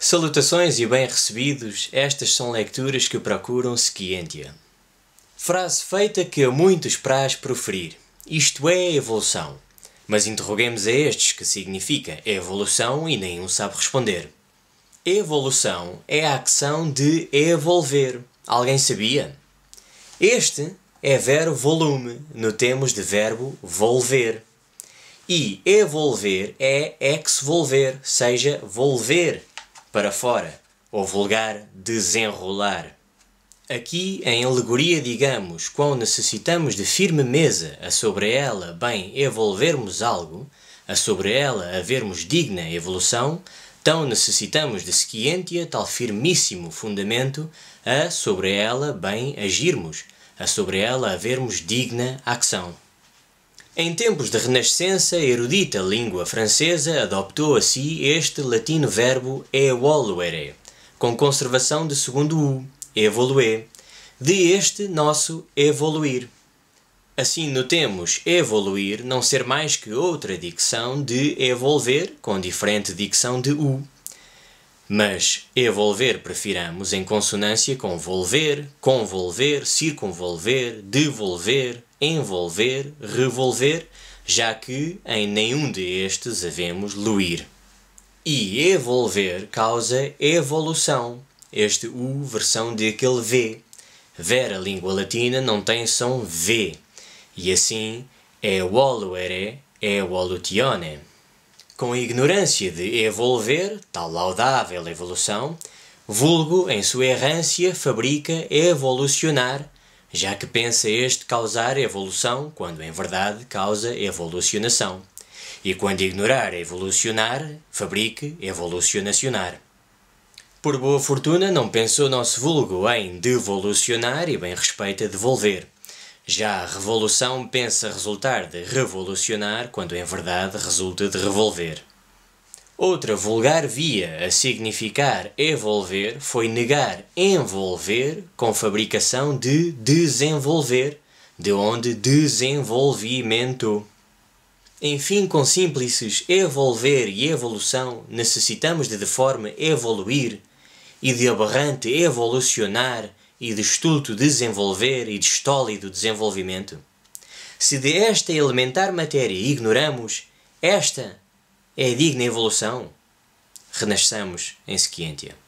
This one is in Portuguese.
Salutações e bem recebidos, estas são leituras que procuram Sequientia. Frase feita que a muitos praz proferir. Isto é evolução. Mas interroguemos a estes que significa evolução e nenhum sabe responder. Evolução é a ação de evolver. Alguém sabia? Este é verbo volume, no temos de verbo volver. E evolver é ex volver, seja, volver para fora, ou vulgar desenrolar. Aqui, em alegoria, digamos quão necessitamos de firme mesa a sobre ela bem evolvermos algo, a sobre ela havermos digna evolução, tão necessitamos de sequientia tal firmíssimo fundamento a sobre ela bem agirmos, a sobre ela havermos digna ação. Em tempos de renascença, a erudita língua francesa adoptou a si este latino verbo evoluere, com conservação de segundo u, evoluer, de este nosso evoluir. Assim notemos evoluir não ser mais que outra dicção de evolver, com diferente dicção de u. Mas evolver prefiramos em consonância com volver, convolver, circunvolver, devolver, envolver, revolver, já que em nenhum destes havemos luir. E evolver causa evolução, este U versão de aquele V. Ver a língua latina não tem som V, e assim é evoluere, evolutione. É Com a ignorância de evolver, tal laudável evolução, vulgo em sua errância fabrica evolucionar, já que pensa este causar evolução, quando em verdade causa evolucionação. E quando ignorar evolucionar, fabrique evolucionacionar. Por boa fortuna, não pensou nosso vulgo em devolucionar e bem respeita devolver. Já a revolução pensa resultar de revolucionar, quando em verdade resulta de revolver. Outra vulgar via a significar evolver foi negar envolver com fabricação de desenvolver, de onde desenvolvimento. Enfim, com simples evolver e evolução, necessitamos de de forma evoluir e de aberrante evolucionar e de estulto desenvolver e de estólido desenvolvimento. Se de esta elementar matéria ignoramos, esta é digna evolução, renasçamos em Sequientia.